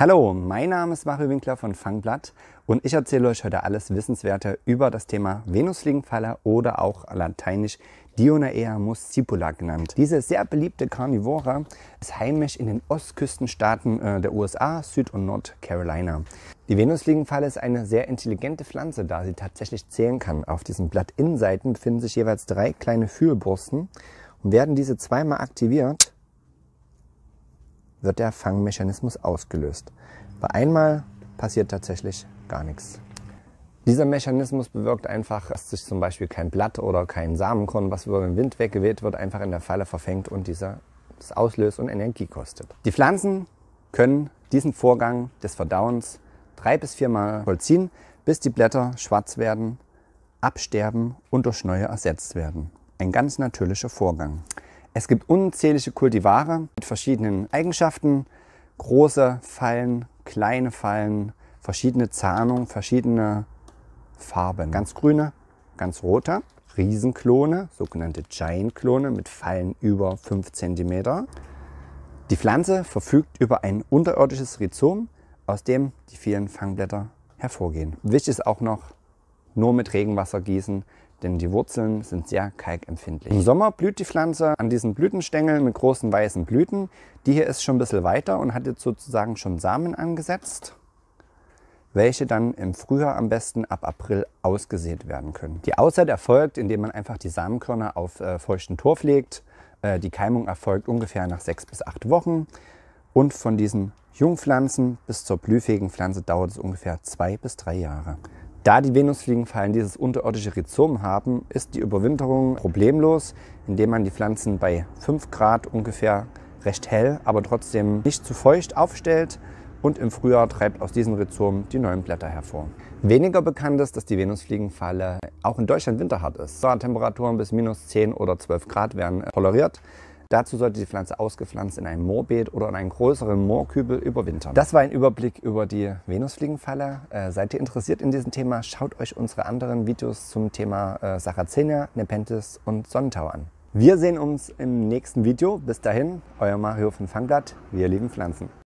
Hallo, mein Name ist Mario Winkler von Fangblatt und ich erzähle euch heute alles Wissenswerte über das Thema Venusfliegenfaller oder auch lateinisch Dionaea muscipula genannt. Diese sehr beliebte Carnivora ist heimisch in den Ostküstenstaaten äh, der USA, Süd- und Nord-Carolina. Die Venusfliegenfalle ist eine sehr intelligente Pflanze, da sie tatsächlich zählen kann. Auf diesen Blattinnenseiten befinden sich jeweils drei kleine Fühlbürsten und werden diese zweimal aktiviert, wird der Fangmechanismus ausgelöst. Bei einmal passiert tatsächlich gar nichts. Dieser Mechanismus bewirkt einfach, dass sich zum Beispiel kein Blatt oder kein Samenkorn, was über den Wind weggeweht wird, einfach in der Falle verfängt und dieser das auslöst und Energie kostet. Die Pflanzen können diesen Vorgang des Verdauens drei bis viermal vollziehen, bis die Blätter schwarz werden, absterben und durch neue ersetzt werden. Ein ganz natürlicher Vorgang. Es gibt unzählige Kultivare mit verschiedenen Eigenschaften. Große Fallen, kleine Fallen, verschiedene Zahnungen, verschiedene Farben. Ganz grüne, ganz rote. Riesenklone, sogenannte Giant-Klone mit Fallen über 5 cm. Die Pflanze verfügt über ein unterirdisches Rhizom, aus dem die vielen Fangblätter hervorgehen. Wichtig ist auch noch, nur mit Regenwasser gießen, denn die Wurzeln sind sehr kalkempfindlich. Im Sommer blüht die Pflanze an diesen Blütenstängeln mit großen weißen Blüten. Die hier ist schon ein bisschen weiter und hat jetzt sozusagen schon Samen angesetzt, welche dann im Frühjahr am besten ab April ausgesät werden können. Die Aussaat erfolgt, indem man einfach die Samenkörner auf äh, feuchten Torf legt. Äh, die Keimung erfolgt ungefähr nach sechs bis acht Wochen. Und von diesen Jungpflanzen bis zur blühfähigen Pflanze dauert es ungefähr zwei bis drei Jahre. Da die Venusfliegenfallen dieses unterirdische Rhizom haben, ist die Überwinterung problemlos, indem man die Pflanzen bei 5 Grad ungefähr recht hell, aber trotzdem nicht zu feucht aufstellt und im Frühjahr treibt aus diesem Rhizom die neuen Blätter hervor. Weniger bekannt ist, dass die Venusfliegenfalle auch in Deutschland winterhart ist. Temperaturen bis minus 10 oder 12 Grad werden toleriert. Dazu sollte die Pflanze ausgepflanzt in einem Moorbeet oder in einem größeren Moorkübel überwintern. Das war ein Überblick über die Venusfliegenfalle. Äh, seid ihr interessiert in diesem Thema, schaut euch unsere anderen Videos zum Thema äh, Saracenia, Nepenthes und Sonnentau an. Wir sehen uns im nächsten Video. Bis dahin, euer Mario von Fangblatt. Wir lieben Pflanzen.